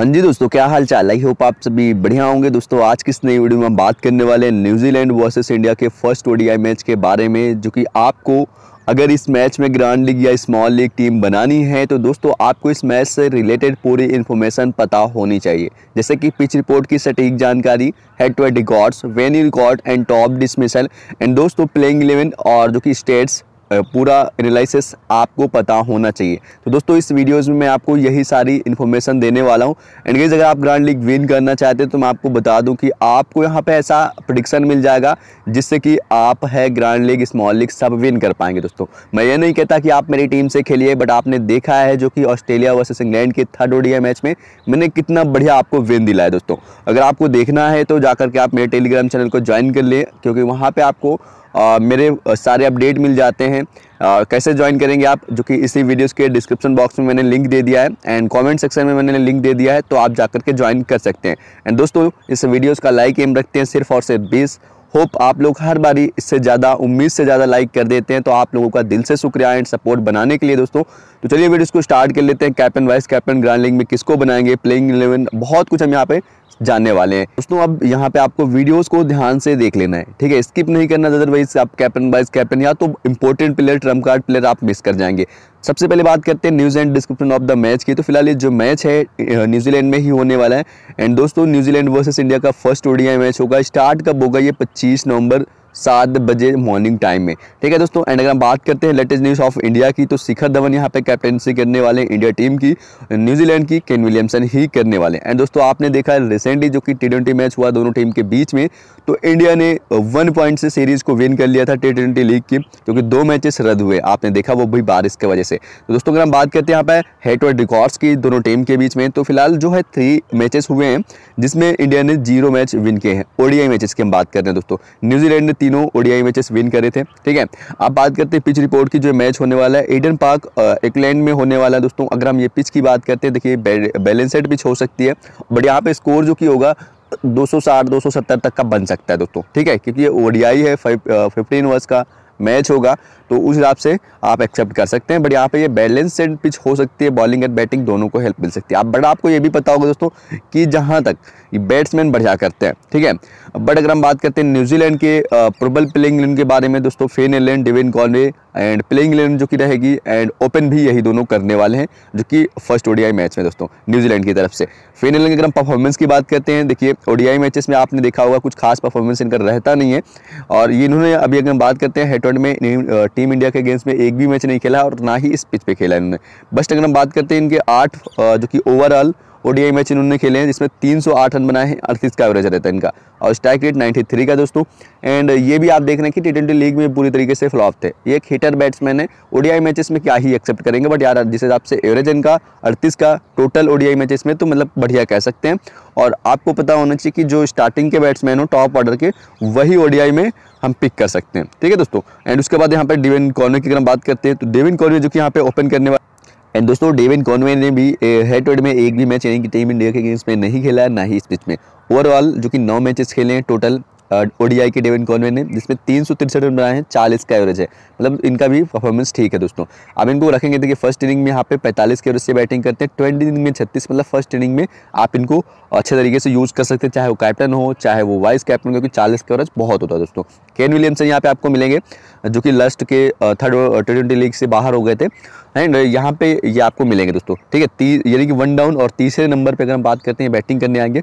हाँ जी दोस्तों क्या हाल चाल आई होप आप सभी बढ़िया होंगे दोस्तों आज किस नई वीडियो में हम बात करने वाले हैं न्यूजीलैंड वर्सेस इंडिया के फर्स्ट ओडीआई मैच के बारे में जो कि आपको अगर इस मैच में ग्रांड लीग या स्मॉल लीग टीम बनानी है तो दोस्तों आपको इस मैच से रिलेटेड पूरी इन्फॉर्मेशन पता होनी चाहिए जैसे कि पिच रिपोर्ट की सटीक जानकारी head to head records venue record and top dismissal and दोस्तों प्लेइंग इलेवन और जो कि स्टेट्स पूरा एनालिसिस आपको पता होना चाहिए तो दोस्तों इस वीडियोस में मैं आपको यही सारी इन्फॉर्मेशन देने वाला हूं एंड गेज अगर आप ग्रांड लीग विन करना चाहते हैं तो मैं आपको बता दूं कि आपको यहां पे ऐसा प्रडिक्शन मिल जाएगा जिससे कि आप है ग्रांड लीग स्मॉल लीग सब विन कर पाएंगे दोस्तों मैं ये नहीं कहता कि आप मेरी टीम से खेलिए बट आपने देखा है जो कि ऑस्ट्रेलिया वर्सेस इंग्लैंड के थर्ड ओडी मैच में मैंने कितना बढ़िया आपको विन दिला है दोस्तों अगर आपको देखना है तो जाकर के आप मेरे टेलीग्राम चैनल को ज्वाइन कर लें क्योंकि वहाँ पर आपको आ, मेरे सारे अपडेट मिल जाते हैं आ, कैसे ज्वाइन करेंगे आप जो कि इसी वीडियोस के डिस्क्रिप्शन बॉक्स में मैंने लिंक दे दिया है एंड कमेंट सेक्शन में मैंने लिंक दे दिया है तो आप जाकर के ज्वाइन कर सकते हैं एंड दोस्तों इस वीडियोस का लाइक एम रखते हैं सिर्फ और सिर्फ बीस होप आप लोग हर बारी इससे ज़्यादा उम्मीद से ज़्यादा लाइक कर देते हैं तो आप लोगों का दिल से शुक्रिया एंड सपोर्ट बनाने के लिए दोस्तों तो चलिए वीडियोज़ को स्टार्ट कर लेते हैं कैप्टन वाइस कैप्टन ग्रांड लिंग में किसको बनाएंगे प्लेइंग इलेवन बहुत कुछ हम यहाँ पे जानने वाले हैं दोस्तों अब यहाँ पे आपको वीडियोस को ध्यान से देख लेना है ठीक है स्किप नहीं करना अदरवाइज आप कैप्टन वाइज कैप्टन या तो important player trump card player आप मिस कर जाएंगे सबसे पहले बात करते हैं news and description of the match की तो फिलहाल ये जो मैच है न्यूजीलैंड में ही होने वाला है एंड दोस्तों न्यूजीलैंड वर्सेस इंडिया का फर्स्ट ओडिया मैच होगा स्टार्ट कब होगा ये पच्चीस नवंबर सात बजे मॉर्निंग टाइम में ठीक है दोस्तों एंड अगर हम बात करते हैं लेटेस्ट न्यूज़ ऑफ इंडिया की तो शिखर धवन यहाँ पे कैप्टनसी करने वाले इंडिया टीम की न्यूजीलैंड की केन विलियमसन ही करने वाले एंड दोस्तों आपने देखा है रिसेंटली जो कि टी मैच हुआ दोनों टीम के बीच में तो इंडिया ने वन पॉइंट से सीरीज़ को विन कर लिया था टी ट्वेंटी लीग की क्योंकि दो मैचेस रद्द हुए आपने देखा वो भी बारिश की वजह से तो दोस्तों अगर हम बात करते हैं यहाँ पर हेट वर्ड रिकॉर्ड्स की दोनों टीम के बीच में तो फिलहाल जो है थ्री मैचेस हुए हैं जिसमें इंडिया ने जीरो मैच विन किए हैं ओडीआई मैचेस की हम बात कर रहे हैं दोस्तों न्यूजीलैंड ने तीनों ओडीआई मैचेस विन करे थे ठीक है अब बात करते हैं पिच रिपोर्ट की जो मैच होने वाला है एडन पार्क इंग्लैंड में होने वाला है दोस्तों अगर हम ये पिच की बात करते हैं देखिए बैलेंसेड पिच हो सकती है बट यहाँ पे स्कोर जो कि होगा 260 270 तक का बन सकता है दोस्तों ठीक है क्योंकि ये ओडीआई है फिफ्टीन ओवर्स का मैच होगा तो उस हिसाब से आप एक्सेप्ट कर सकते हैं बट यहाँ पे ये बैलेंस एंड पिच हो सकती है बॉलिंग एंड बैटिंग दोनों को हेल्प मिल सकती है आप बट आपको ये भी पता होगा दोस्तों कि जहाँ तक बैट्समैन बढ़िया करते हैं ठीक है बट अगर हम बात करते हैं न्यूजीलैंड के प्रबल प्लेइंग इलेवन के बारे में दोस्तों Finn Allen Devon Conway and playing eleven जो कि रहेगी एंड ओपन भी यही दोनों करने वाले हैं जो कि फर्स्ट ओडीआई मैच में दोस्तों न्यूजीलैंड की तरफ से फेन एलेन अगर हम परफॉर्मेंस की बात करते हैं देखिए ओडीआई मैचेस में आपने देखा होगा कुछ खास परफॉर्मेंस इनका रहता नहीं है और ये इन्होंने अभी अगर हम बात करते हैं हेटवर्ड में टीम इंडिया के अगेंस्ट में एक भी मैच नहीं खेला और ना ही इस पिच पे खेला इन्होंने बस अगर हम बात करते हैं इनके आठ जो कि ओवरऑल ओडीआई मैच इन्होंने खेले हैं जिसमें 308 रन बनाए हैं अड़तीस का एवरेज रहता है इनका और स्ट्राइक रेट 93 का दोस्तों एंड ये भी आप देख रहे हैं कि टी ट्वेंटी लीग में पूरी तरीके से फ्लॉप थे ये एक हिटर बैट्समैन है ओडीआई मैचेस में क्या ही एक्सेप्ट करेंगे बट यार जिस हिसाब से एवरेज इनका अड़तीस का टोटल ओडीआई मैचेस में तो मतलब बढ़िया कह सकते हैं और आपको पता होना चाहिए कि जो स्टार्टिंग के बैट्समैन हो टॉप ऑर्डर के वही ओडीआई में हम पिक कर सकते हैं ठीक है दोस्तों एंड उसके बाद यहाँ पर डेविन कॉर्नर की अगर हम बात करते हैं तो डेविन कॉर्नर जो कि यहाँ पे ओपन करने वाले एंड दोस्तों डेविन कॉनवे ने भी हेड टू हेड में एक भी मैच यानी कि टीम इंडिया के गेम्स में नहीं खेला है ना ही इस पिच में ओवरऑल जो कि नौ मैचेस खेले हैं टोटल ओडीआई के डेविन कॉनवे ने जिसमें तीन सौ तिरसठ रन बनाए हैं चालीस का एवरेज है मतलब इनका भी परफॉर्मेंस ठीक है दोस्तों अब इनको रखेंगे देखिए फर्स्ट इनिंग में यहाँ पे पैंतालीस के एवरेज से बैटिंग करते हैं ट्वेंटी इनिंग में छत्तीस मतलब फर्स्ट इनिंग में आप इनको अच्छे तरीके से यूज़ कर सकते हैं चाहे वो कैप्टन हो चाहे वो वाइस कैप्टन क्योंकि चालीस का एवरेज बहुत होता है दोस्तों केन विलियमसन यहाँ पे आपको मिलेंगे जो कि लस्ट के थर्ड ट्वेंटी लीग से बाहर हो गए थे एंड यहाँ पे ये आपको मिलेंगे दोस्तों ठीक है यानी कि वन डाउन और तीसरे नंबर पर अगर हम बात करते हैं बैटिंग करने आएंगे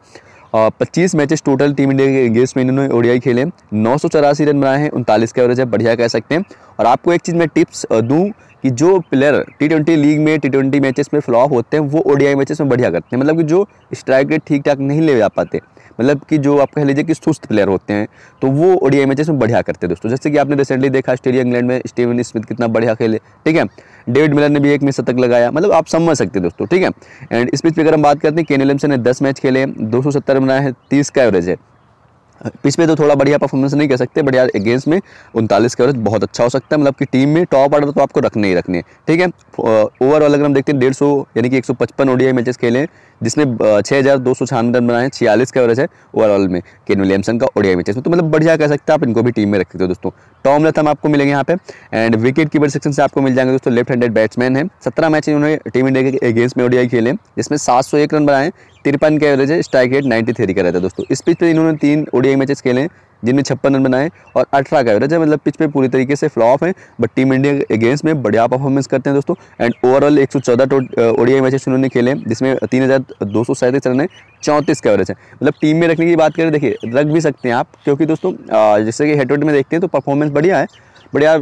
और पच्चीस मैचेस टोटल टीम इंडिया के अगेंस्ट में इन्होंने ओडियाई खेले नौ रन बनाए हैं उनतालीस का एवरेज है बढ़िया कह सकते हैं और आपको एक चीज़ मैं टिप्स दूँ कि जो प्लेयर टी ट्वेंटी लीग में टी ट्वेंटी मैचेस में फ्लॉप होते हैं वो ओडीआई मैचेस में बढ़िया करते हैं मतलब कि जो स्ट्राइक रेट ठीक ठाक नहीं ले जा पाते मतलब कि जो आप कह लीजिए कि सुस्त प्लेयर होते हैं तो वो ओडीआई मैचेस में बढ़िया करते हैं दोस्तों जैसे कि आपने रिसेंटली देखा ऑस्ट्रेलिया इंग्लैंड में स्टीवन स्मिथ कितना बढ़िया खेले ठीक है डेविड मिलर ने भी एक में शतक लगाया मतलब आप समझ सकते हैं दोस्तों ठीक है एंड इस बीच में अगर हम बात करते हैं केन एलिमसन ने दस मैच खेले दो सौ सत्तर बनाए हैं तीस का एवरेज है पिच पे तो थोड़ा बढ़िया परफॉर्मेंस नहीं कह सकते बट यार अगेंस्ट में उनतालीस का एवरेज बहुत अच्छा हो सकता है मतलब कि टीम में टॉप ऑर्डर तो आपको रखने ही रखने ठीक है ओवरऑल अगर हम देखते हैं डेढ़ सौ यानी कि एक सौ पचपन मैचेस खेले हैं जिसमें छः हज़ार दो सौ छियानवे रन बनाए छियालीस का एवरेज है ओवरऑल में केन विलियमसन का ओडिया मैचेस में तो मतलब बढ़िया कह सकते हैं आप इनको भी टीम में रख सकते हो दोस्तों टॉम लथम आपको मिलेंगे यहाँ पे एंड विकेट कीपर सेक्शन से आपको मिल जाएंगे दोस्तों लेफ्ट हैंडेड बैट्समैन है सत्रह मैच इन्होंने टीम इंडिया के अगेंस्ट में ओडिया खेले जिसमें सात रन बनाए तिरपन का एवरेज है स्ट्राइक रेट नाइन्टी थ्री का रहता है दोस्तों इस पिच पर इन्होंने तीन ओडीआई मैचेस खेले हैं जिनमें छप्पन रन बनाए और अठारह का एवरेज है मतलब पिच पे पूरी तरीके से फ्लॉप है बट टीम इंडिया अगेंस्ट में बढ़िया परफॉर्मेंस करते हैं दोस्तों एंड ओवरऑल एक सौ चौदह ओडीआई मैचेस उन्होंने खेले जिसमें तीन हज़ार दो सौ सैंतीस रन है चौंतीस का एवरेज है मतलब टीम में रखने की बात करें देखिए रख भी सकते हैं आप क्योंकि दोस्तों जैसे कि हेड में देखते हैं तो परफॉर्मेंस बढ़िया है बट यार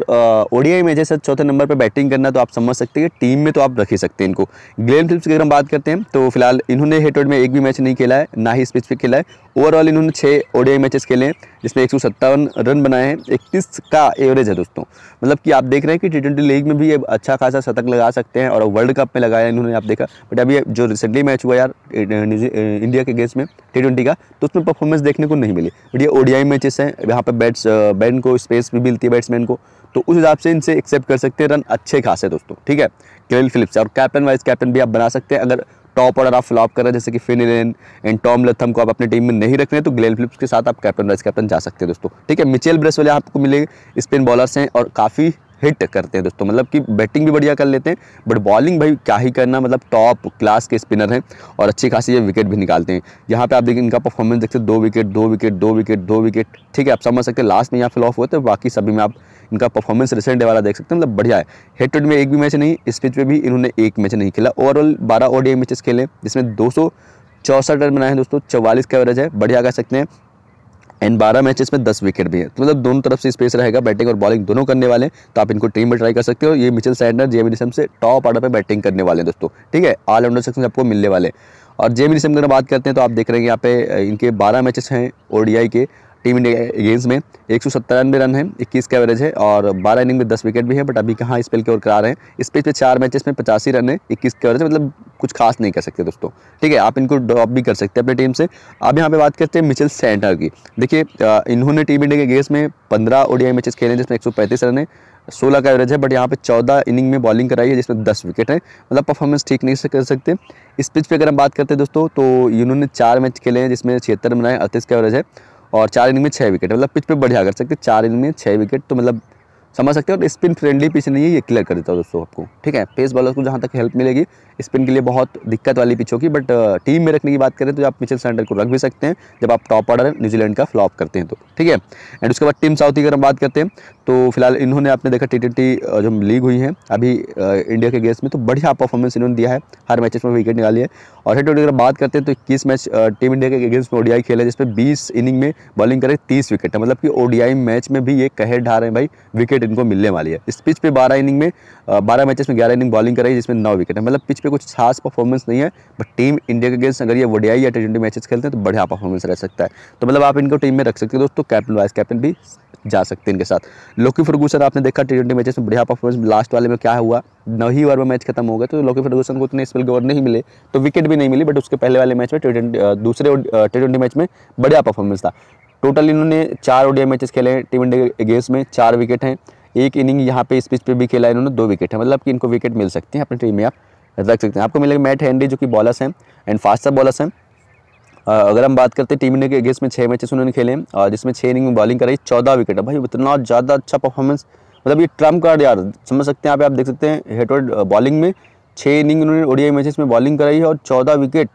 ओडीआई में जैसे चौथे नंबर पर बैटिंग करना तो आप समझ सकते हैं टीम में तो आप रख ही सकते हैं इनको ग्लेन फिल्प की अगर हम बात करते हैं तो फिलहाल इन्होंने हेड में एक भी मैच नहीं खेला है ना ही स्पेसिफिक खेला है ओवरऑल इन्होंने छः ओडीआई मैचेस खेले हैं जिसमें एक रन बनाए हैं इकतीस का एवरेज है दोस्तों मतलब कि आप देख रहे हैं कि टी ट्वेंटी लीग में भी ये अच्छा खासा शतक लगा सकते हैं और वर्ल्ड कप में लगाया इन्होंने आप देखा बट अभी जो रिसेंटली मैच हुआ यार इंडिया के गेम्स में टी ट्वेंटी का तो उसमें परफॉर्मेंस देखने को नहीं मिली बट ये ओडियाई मैचेस हैं यहाँ पर बैट्स बैन को स्पेस भी मिलती है बैट्समैन को तो उस हिसाब से इनसे एक्सेप्ट कर सकते हैं रन अच्छे खासे दोस्तों ठीक है केल फिलिप्स और कैप्टन वाइस कैप्टन भी आप बना सकते हैं अगर टॉप ऑर्डर आप फ्लॉप कर रहे हैं जैसे कि फिन इन एंड टॉम लथम को आप अपनी टीम में नहीं रख रहे हैं तो ग्लेन फिलिप्स के साथ आप कैप्टन वाइस कैप्टन जा सकते हैं दोस्तों ठीक है मिचेल वाले आपको मिलेंगे स्पिन बॉलर्स हैं और काफ़ी हिट करते हैं दोस्तों मतलब कि बैटिंग भी बढ़िया कर लेते हैं बट बॉलिंग भाई क्या ही करना मतलब टॉप क्लास के स्पिनर हैं और अच्छी खासी ये विकेट भी निकालते हैं यहाँ पर आप देखिए इनका परफॉर्मेंस देखते हैं दो विकेट दो विकेट दो विकेट दो विकेट ठीक है आप समझ सकते हैं लास्ट में यहाँ फिल ऑफ हुए थे बाकी सभी में आप इनका परफॉर्मेंस रिसेंट वाला देख सकते हैं मतलब बढ़िया है हेड में एक भी मैच नहीं इस पिच में भी इन्होंने एक मैच नहीं खेला ओवरऑल बारह ओडीआई मैचेस खेले जिसमें दो चौसठ रन बनाए हैं दोस्तों चौवालीस का एवरेज है बढ़िया कह सकते हैं एंड बारह मैचेस में दस विकेट भी है तो मतलब दोनों तरफ से स्पेस रहेगा बैटिंग और बॉलिंग दोनों करने वाले हैं तो आप इनको टीम में ट्राई कर सकते हो ये मिचल सैंडर जेमी निशम से टॉप ऑर्डर पर बैटिंग करने वाले हैं दोस्तों ठीक है ऑलराउंडर सेक्शन आपको मिलने वाले और जेमी निसम की अगर बात करते हैं तो आप देख रहे हैं यहाँ पे इनके बारह मैचेस हैं ओडीआई के टीम इंडिया अगेंस्ट में एक सौ सत्तानवे रन है इक्कीस का एवरेज है और बारह इनिंग में दस विकेट भी है बट अभी कहाँ स्पेल की ओर करा रहे हैं स्पेल पे चार मैचेस में पचासी रन है इक्कीस का एवरेज मतलब कुछ खास नहीं कर सकते दोस्तों ठीक है आप इनको ड्रॉप भी कर सकते हैं अपनी टीम से अब यहाँ पे बात करते हैं मिचेल सेंटर की देखिए इन्होंने टीम इंडिया के गेस में पंद्रह ओडीआई मैचेस खेले जिसमें एक रन है सोलह का एवरेज है बट यहाँ पे चौदह इनिंग में बॉलिंग कराई है जिसमें दस विकेट है मतलब परफॉर्मेंस ठीक नहीं कर सकते इस पिच पर अगर हम बात करते हैं दोस्तों तो इन्होंने चार मैच खेले हैं जिसमें छिहत्तर बनाए अड़तीस का एवरेज है और चार इनिंग में छः विकेट मतलब पिच पर बढ़िया कर सकते चार इनिंग में छः विकेट तो मतलब समझ सकते हो और स्पिन फ्रेंडली पिच नहीं है ये क्लियर कर देता हूँ दोस्तों आपको ठीक है पेस बॉलर को जहाँ तक हेल्प मिलेगी स्पिन के लिए बहुत दिक्कत वाली पिच होगी बट टीम uh, में रखने की बात करें तो आप पिछले सेंडर को रख भी सकते हैं जब आप टॉप ऑर्डर न्यूजीलैंड का फ्लॉप करते हैं तो ठीक है एंड उसके बाद टीम साउथ की अगर हम बात करते हैं तो फिलहाल इन्होंने आपने देखा टी ट्वेंटी जो लीग हुई है अभी इंडिया के गेस्ट में तो बढ़िया परफॉर्मेंस इन्होंने दिया है हर मैचेस में विकेट निकाली है और हेड टू अगर बात करते हैं तो इक्कीस मैच टीम इंडिया के अगेंस्ट में ओडीआई खेला है जिसमें बीस इनिंग में बॉलिंग करे तीस विकेट है मतलब कि ओडीआई मैच में भी ये कहे ढा रहे हैं भाई विकेट इनको मिलने वाली है इस पिच पर बारह इनिंग में बारह मैचेस में ग्यारह इनिंग बॉलिंग कराई जिसमें नौ विकेट है मतलब पिच पर कुछ खास परफॉर्मेंस नहीं है बट टीम इंडिया के अगेंस्ट अगर ये ओडियाई या टी मैचेस खेलते हैं तो बढ़िया परफॉर्मेंस रह सकता है तो मतलब आप इनको टीम में रख सकते हो दोस्तों कैप्टन वाइस कैप्टन भी जा सकते हैं इनके साथ लोकी फर्गूसन आपने देखा टी ट्वेंटी मैचेस में बढ़िया परफॉर्मेंस लास्ट वाले में क्या हुआ नौ ही ओवर में मैच खत्म हो गया तो लोकी फर्गूसन को उतने स्पेल ओवर नहीं मिले तो विकेट भी नहीं मिली बट उसके पहले वाले मैच में टी दूसरे टी ट्वेंटी मैच में बढ़िया परफॉर्मेंस था टोटल इन्होंने चार ओडिया मैचेस खेले हैं टीम इंडिया अगेंस्ट में चार विकेट हैं एक इनिंग यहाँ पे इस पिच पे भी खेला इन्होंने दो विकेट है मतलब कि इनको विकेट मिल सकती हैं अपनी टीम में आप रख सकते हैं आपको मिलेगा मैट हेनरी जो कि बॉलर्स हैं एंड फास्टर बॉलर्स हैं अगर हम बात करते हैं टीम इंडिया के अगेंस्ट में छः मैचेस उन्होंने खेले और जिसमें छः इनिंग में बॉलिंग कराई चौदह विकेट है भाई इतना ज़्यादा अच्छा परफॉर्मेंस मतलब ये ट्रम्प कार्ड यार समझ सकते हैं आप आप देख सकते हैं हेटवर्ड बॉलिंग में छः इनिंग उन्होंने ओडियाई मैचेस में बॉलिंग कराई है और चौदह विकेट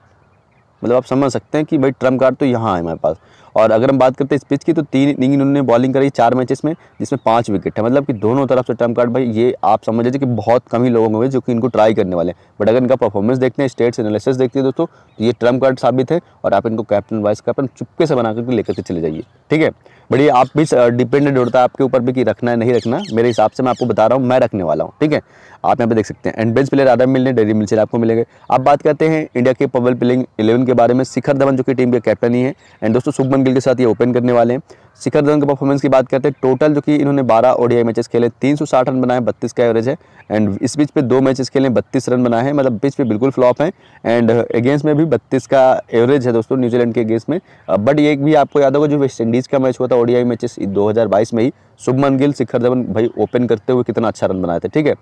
मतलब आप समझ सकते हैं कि भाई ट्रम्प कार्ड तो यहाँ है हमारे पास और अगर हम बात करते हैं इस पिच की तो तीन इनिंग इन्होंने बॉलिंग कराई चार मैचेस में जिसमें पाँच विकेट है मतलब कि दोनों तरफ से ट्रम्प कार्ड भाई ये आप समझ लीजिए कि बहुत कम ही लोगों होंगे जो कि इनको ट्राई करने वाले हैं बट अगर इनका परफॉर्मेंस देखते हैं स्टेट्स एनालिसिस देखते हैं दोस्तों तो ये ट्रम्प कार्ड साबित है और आप इनको कैप्टन वाइस कैप्टन चुपके से बना करके लेकर के चले जाइए ठीक है बट ये आप भी डिपेंडेंट होता है आपके ऊपर भी कि रखना है नहीं रखना मेरे हिसाब से मैं आपको बता रहा हूँ मैं रखने वाला हूँ ठीक है आप यहाँ पे देख सकते हैं एंड बेंच प्लेयर आदम मिलने डेरी मिल आपको मिलेंगे आप बात करते हैं इंडिया के पवल प्लेइंग इलेवन के बारे में शिखर धवन जो कि टीम के कैप्टन ही है एंड दोस्तों शुभमन शुभमन गिल के साथ ये ओपन करने वाले हैं शिखर धवन के परफॉर्मेंस की बात करते हैं टोटल जो कि इन्होंने 12 ओडीआई मैचेस खेले 360 रन बनाए 32 का एवरेज है एंड इस बीच पे दो मैचेस खेले 32 रन बनाए हैं मतलब बीच पे बिल्कुल फ्लॉप है एंड अगेंस्ट में भी 32 का एवरेज है दोस्तों न्यूजीलैंड के अगेंस्ट में बट ये भी आपको याद होगा जो वेस्ट इंडीज़ का मैच हुआ था ओडीआई मैचेस दो में ही शुभमन गिल शिखर धवन भाई ओपन करते हुए कितना अच्छा रन बनाए थे ठीक है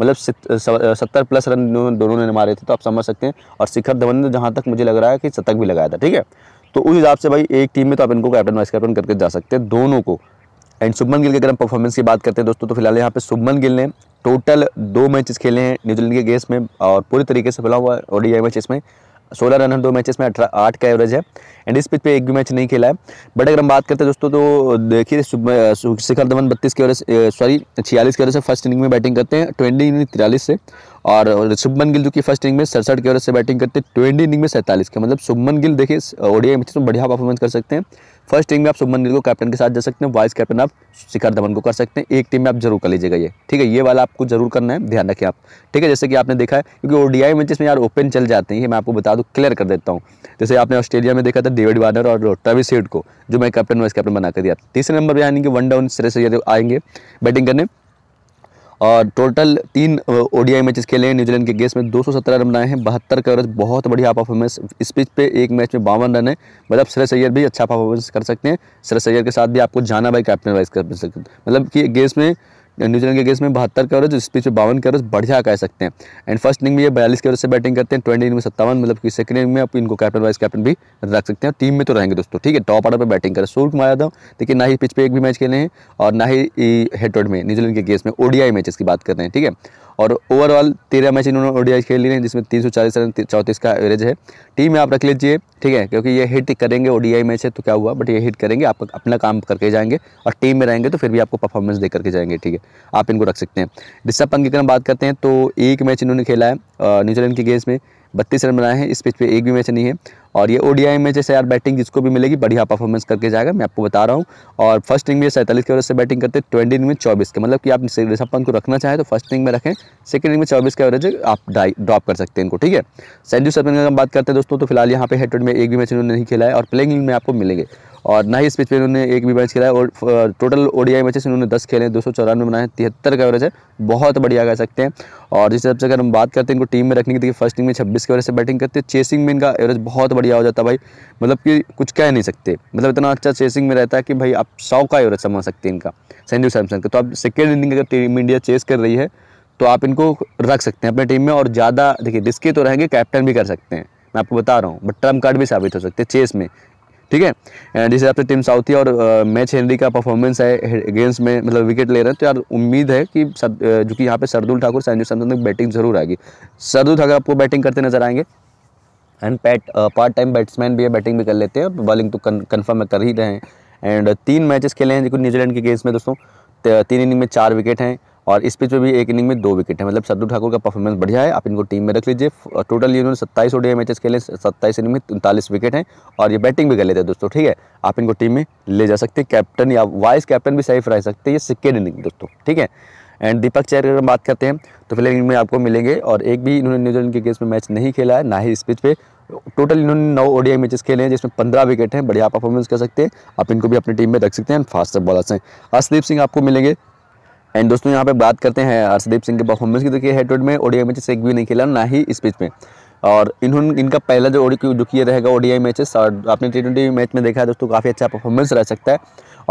मतलब सत्तर प्लस रन दोनों ने मारे थे तो आप समझ सकते हैं और शिखर धवन ने जहाँ तक मुझे लग रहा है कि शतक भी लगाया था ठीक है तो उस हिसाब से भाई एक टीम में तो आप इनको कैप्टन वाइस कैप्टन करके जा सकते हैं दोनों को एंड शुभमन गिल की अगर हम परफॉर्मेंस की बात करते हैं दोस्तों तो फिलहाल यहाँ पे शुभमन गिल ने टोटल दो मैचेस खेले हैं न्यूजीलैंड के गेस में और पूरी तरीके से फैला हुआ है ओडीआई मैच इसमें सोलह रन दो मैचेस में अठारह आठ का एवरेज है एंड इस पिच पे एक भी मैच नहीं खेला है बट अगर हम बात करते हैं दोस्तों तो देखिए शिखर धवन बत्तीस के ओवरेज सॉरी छियालीस के ओवर से फर्स्ट इनिंग में बैटिंग करते हैं ट्वेंटी इनिंग तिरालीस से और शुभमन गिल जो कि फर्स्ट इनिंग में सड़सठ के ओवर से बैटिंग करते हैं ट्वेंटी इनिंग में सैंतालीस के मतलब शुभमन गिल देखिए ओडिया मैच में तो बढ़िया परफॉर्मेंस कर सकते हैं फर्स्ट टीम में आप सुमन गिल को कैप्टन के साथ जा सकते हैं वाइस कैप्टन आप शिखर धवन को कर सकते हैं एक टीम में आप जरूर कर लीजिएगा ये ठीक है ये वाला आपको जरूर करना है ध्यान रखें आप ठीक है जैसे कि आपने देखा है क्योंकि ओडीआई में जिसमें यार ओपन चल जाते हैं मैं आपको बता दूँ क्लियर कर देता हूँ जैसे आपने ऑस्ट्रेलिया में देखा था डेविड वार्नर और ट्रविस हेड को जो मैं कैप्टन वाइस कैप्टन बना कर दिया तीसरे नंबर पर यानी कि वन डाउन सिरे से आएंगे बैटिंग करने और टोटल तीन ओडीआई मैचेस खेले हैं न्यूजीलैंड के गेस में 217 रन बनाए हैं बहत्तर का एवरेज बहुत बढ़िया परफॉर्मेंस इस पिच पे एक मैच में बावन रन है मतलब श्रेयस सैयद भी अच्छा परफॉर्मेंस कर सकते हैं श्रेयस सैयद के साथ भी आपको जाना भाई कैप्टन वाइस कर सकते मतलब कि गेस में न्यूजीलैंड के अगेंस्ट में बहत्तर के एवरेज इस पिच में बावन के एवरेज बढ़िया कह सकते हैं एंड फर्स्ट इनिंग में ये बयालीस के से बैटिंग करते हैं ट्वेंटी इनिंग में सत्तावन मतलब कि सेकंड इनिंग में आप इनको कैप्टन वाइस कैप्टन भी रख सकते हैं टीम में तो रहेंगे दोस्तों ठीक है टॉप ऑर्डर पर बैटिंग करें सूर्य कुमार यादव देखिए ना ही पिच पर एक भी मैच खेले हैं और ना ही हेड में न्यूजीलैंड के अगेंस्ट में ओडीआई मैचेस की बात कर रहे हैं ठीक है और ओवरऑल तेरह मैच इन्होंने ओडीआई खेल लिए जिसमें तीन रन चौंतीस का एवरेज है टीम में आप रख लीजिए ठीक है क्योंकि ये हिट करेंगे ओडीआई मैच है तो क्या हुआ बट ये हिट करेंगे आप अपना काम करके जाएंगे और टीम में रहेंगे तो फिर भी आपको परफॉर्मेंस दे करके जाएंगे ठीक है आप इनको रख सकते हैं ऋषभ पंत की अगर बात करते हैं तो एक मैच इन्होंने खेला है न्यूजीलैंड की गेंस में बत्तीस रन बनाए हैं इस पिच पे एक भी मैच नहीं है और ये ओडीआई में जैसे यार बैटिंग जिसको भी मिलेगी बढ़िया परफॉर्मेंस करके जाएगा मैं आपको बता रहा हूँ और फर्स्ट इनिंग में सैंतालीस की ओवर से बैटिंग करते हैं ट्वेंटी इनिंग में चौबीस के मतलब कि आप ऋषभ पंत को रखना चाहें तो फर्स्ट इनिंग में रखें सेकेंड इनिंग में चौबीस का एवरेज आप ड्रॉप कर सकते हैं इनको ठीक है संजू सरपंच की हम बात करते हैं दोस्तों तो फिलहाल यहाँ पे हेड में एक भी मैच इन्होंने नहीं खेला है और प्लेइंग में आपको मिलेंगे और ना ही स्पीच में इन्होंने एक भी मैच खेला है और टोटल ओडीआई मैचेस इन्होंने दस खेले हैं दो सौ चौरानवे बनाए तिहत्तर का एवरेज है बहुत बढ़िया कह सकते हैं और जिस हिसाब से अगर हम बात करते हैं इनको टीम में रखने की तो देखिए फर्स्ट टीम में छब्बीस के एवरेज से बैटिंग करते हैं चेसिंग में इनका एवरेज बहुत बढ़िया हो जाता है भाई मतलब कि कुछ कह नहीं सकते मतलब इतना अच्छा चेसिंग में रहता है कि भाई आप सौ का एवरेज समझ सकते हैं इनका संजू सैमसन का तो आप सेकेंड इनिंग अगर टीम इंडिया चेस कर रही है तो आप इनको रख सकते हैं अपने टीम में और ज़्यादा देखिए रिस्की तो रहेंगे कैप्टन भी कर सकते हैं मैं आपको बता रहा हूँ बट ट्रम कार्ड भी साबित हो सकते हैं चेस में ठीक है जिस हिसाब से टीम साउथी और मैच हेनरी का परफॉर्मेंस है गेंस में मतलब विकेट ले रहे हैं तो यार उम्मीद है कि सब जो कि यहाँ पे सरदुल ठाकुर संजू सैमसन तक बैटिंग जरूर आएगी सरदुल ठाकुर आपको बैटिंग करते नजर आएंगे and Pant part time batsman भी है बैटिंग भी कर लेते हैं और बॉलिंग तो कन्फर्म कर ही रहे हैं एंड तीन मैचेस खेले हैं जो न्यूजीलैंड के गेंस में दोस्तों तीन इनिंग में चार विकेट हैं और इस पिच पर भी एक इनिंग में दो विकेट है मतलब सद्दू ठाकुर का परफॉर्मेंस बढ़िया है आप इनको टीम में रख लीजिए टोटल इन्होंने सत्ताईस ओडे मैचेस खेले सत्ताईस इनिंग में उनतालीस विकेट हैं और ये बैटिंग भी कर लेते हैं दोस्तों ठीक है आप इनको टीम में ले जा सकते हैं कैप्टन या वाइस कैप्टन भी सेफ रह सकते हैं ये सिक्केड इनिंग दोस्तों ठीक है एंड दीपक चैर अगर बात करते हैं तो फिलहाल में आपको मिलेंगे और एक भी इन्होंने न्यूजीलैंड के केस में मैच नहीं खेला है ना ही इस पिच पर टोटल इन्होंने नौ ओडीआई मैचेस खेले हैं जिसमें पंद्रह विकेट हैं बढ़िया परफॉर्मेंस कर सकते हैं आप इनको भी अपनी टीम में रख सकते हैं एंड फास्ट बॉलर्स हैं असदीप सिंह आपको मिलेंगे एंड दोस्तों यहाँ पे बात करते हैं हर्षदीप सिंह के परफॉर्मेंस की तो देखिए हेड टू हेड में ओडीआई मैचेस एक भी नहीं खेला ना ही इस पिच में और इन्होंने इनका पहला जो ओडी जो किया रहेगा ओडीआई मैचेस और आपने टी ट्वेंटी मैच में देखा है दोस्तों काफ़ी अच्छा परफॉर्मेंस रह सकता है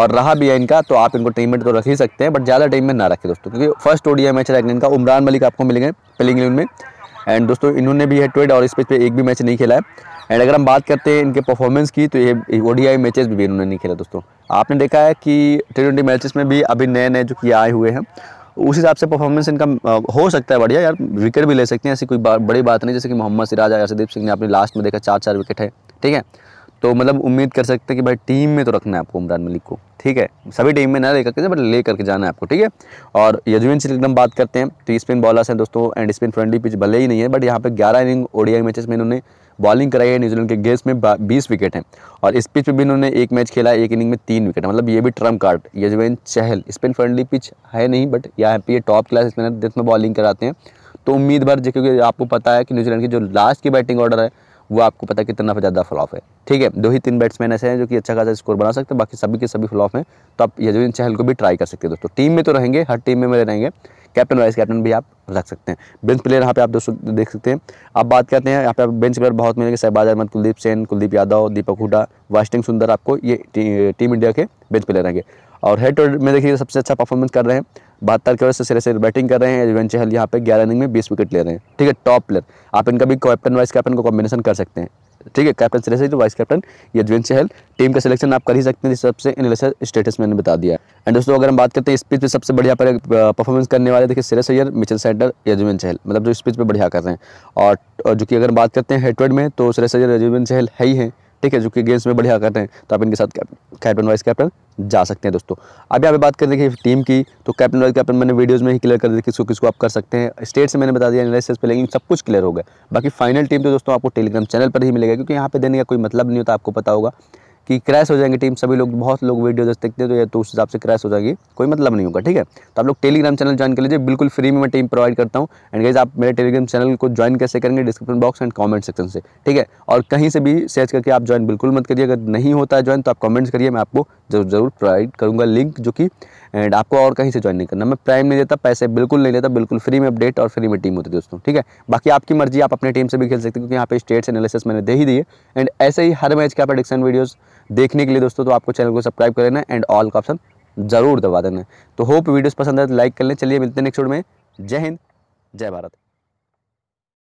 और रहा भी है इनका तो आप इनको टीम में तो रख ही सकते हैं बट ज़्यादा टीम में ना रखें दोस्तों क्योंकि फर्स्ट ओडीआई मैच रहेगा इनका उमरान मलिक आपको मिलेंगे पहले इलेवन में एंड दोस्तों इन्होंने भी है ट्वेड और स्पेस पे तो एक भी मैच नहीं खेला है एंड अगर हम बात करते हैं इनके परफॉर्मेंस की तो ये ओडीआई मैचेस भी इन्होंने नहीं खेला दोस्तों आपने देखा है कि टी ट्वेंटी मैचेस में भी अभी नए नए जो कि आए हुए हैं उस हिसाब से परफॉर्मेंस इनका हो सकता है बढ़िया यार विकेट भी ले सकते हैं ऐसी कोई बड़ी बात नहीं जैसे कि मोहम्मद सिराज या सदीप सिंह ने अपने लास्ट में देखा चार चार विकेट है ठीक है तो मतलब उम्मीद कर सकते हैं कि भाई टीम में तो रखना है आपको उमरान मलिक को ठीक है सभी टीम में ना ले करके बट ले करके जाना है आपको ठीक है और यजुवेन से एकदम बात करते हैं तो स्पिन बॉलर्स हैं दोस्तों एंड स्पिन फ्रेंडली पिच भले ही नहीं है बट यहाँ पे ग्यारह इनिंग ओडियाई मैचेस में इन्होंने बॉलिंग कराई है न्यूजीलैंड के गेस्ट में बीस विकेट हैं और इस पिच में भी इन्होंने एक मैच खेला है एक इनिंग में तीन विकेट मतलब ये भी trump card Yuzvendra Chahal spin friendly pitch है नहीं बट यहाँ पे ये टॉप क्लास स्पिनर जिसमें बॉलिंग कराते हैं तो उम्मीद भर क्योंकि आपको पता है कि न्यूजीलैंड की जो लास्ट की बैटिंग ऑर्डर है वो आपको पता कितना ज़्यादा फ्लॉप है ठीक है दो ही तीन बैट्समैन ऐसे हैं जो कि अच्छा खासा स्कोर बना सकते हैं बाकी सभी के सभी फ्लॉप हैं तो आप यजविन चहल को भी ट्राई कर सकते हैं दोस्तों टीम में तो रहेंगे हर टीम में मेरे रहेंगे कैप्टन वाइस कैप्टन भी आप रख सकते हैं बेंच प्लेयर यहाँ पे आप दोस्तों देख सकते हैं आप बात करते हैं यहाँ पे आप बेंच प्लेयर बहुत मिलेंगे शहबाज अहमद कुलदीप सेन कुलदीप यादव दीपक हुडा वास्टिंग सुंदर आपको ये टी, टीम इंडिया के बेंच प्लेयर रहेंगे और हेड टू में देखिए सबसे अच्छा परफॉर्मेंस कर रहे हैं बहत्तर के से सिरे से बैटिंग कर रहे हैं एजवेन चहल यहाँ पे ग्यारह इनिंग में बीस विकेट ले रहे हैं ठीक है टॉप प्लेयर आप इनका भी कैप्टन वाइस कैप्टन को कॉम्बिनेशन कर सकते हैं ठीक है कैप्टन सिरे से vice captain Yuzvendra Chahal team का सिलेक्शन आप कर ही सकते हैं सबसे इन स्टेटस मैंने बता दिया एंड दोस्तों अगर हम बात करते हैं स्पीच पर सबसे बढ़िया पर परफॉर्मेंस करने वाले देखिए सिरे सैयर मिचल सेंटर यजवेन चहल मतलब जो स्पीच पर बढ़िया कर रहे हैं और जो कि अगर बात करते हैं हेटवेड में तो सिरे सैयर यजवेन चहल है ही है ठीक है जो कि गेम्स में बढ़िया कर रहे हैं तो आप इनके साथ कैप्टन वाइस कैप्टन जा सकते हैं दोस्तों अभी आप बात कर देखिए टीम की तो कैप्टन वाइज कैप्टन मैंने वीडियोस में ही क्लियर कर दिया किसको किसको आप कर सकते हैं स्टेट से मैंने बता दिया एनालिसिस पे लेकिन सब कुछ क्लियर हो गया बाकी फाइनल टीम तो दोस्तों आपको टेलीग्राम चैनल पर ही मिलेगा क्योंकि यहाँ पे देने का कोई मतलब नहीं होता आपको पता होगा कि क्रैश हो जाएंगे टीम सभी लोग बहुत लोग वीडियो देखते हैं तो ये तो उस हिसाब से क्रैश हो जाएगी कोई मतलब नहीं होगा ठीक है तो आप लोग टेलीग्राम चैनल ज्वाइन कर लीजिए बिल्कुल फ्री में मैं टीम प्रोवाइड करता हूँ एंड गाइज आप मेरे टेलीग्राम चैनल को ज्वाइन कैसे करेंगे description box and comment section से ठीक है और कहीं से भी सर्च करके आप ज्वाइन बिल्कुल मत करिए अगर नहीं होता है ज्वाइन तो आप कॉमेंट्स करिए मैं आपको ज़रूर ज़रूर प्रोवाइड करूँगा लिंक जो कि एंड आपको और कहीं से ज्वाइन नहीं करना मैं प्राइम नहीं देता पैसे बिल्कुल नहीं लेता बिल्कुल फ्री में अपडेट और फ्री में टीम होती है दोस्तों ठीक है बाकी आपकी मर्जी आप अपने टीम से भी खेल सकते हैं क्योंकि यहाँ पे स्टेट्स एनालिसिस मैंने दे ही दिए एंड ऐसे ही हर मैच का प्रडिक्शन वीडियोज़ देखने के लिए दोस्तों तो आपको चैनल को सब्सक्राइब कर लेना एंड ऑल का ऑप्शन ज़रूर दबा देना तो होप वीडियोज़ पसंद आए तो लाइक कर लें चलिए मिलते हैं नेक्स्ट वीडियो में जय हिंद जय भारत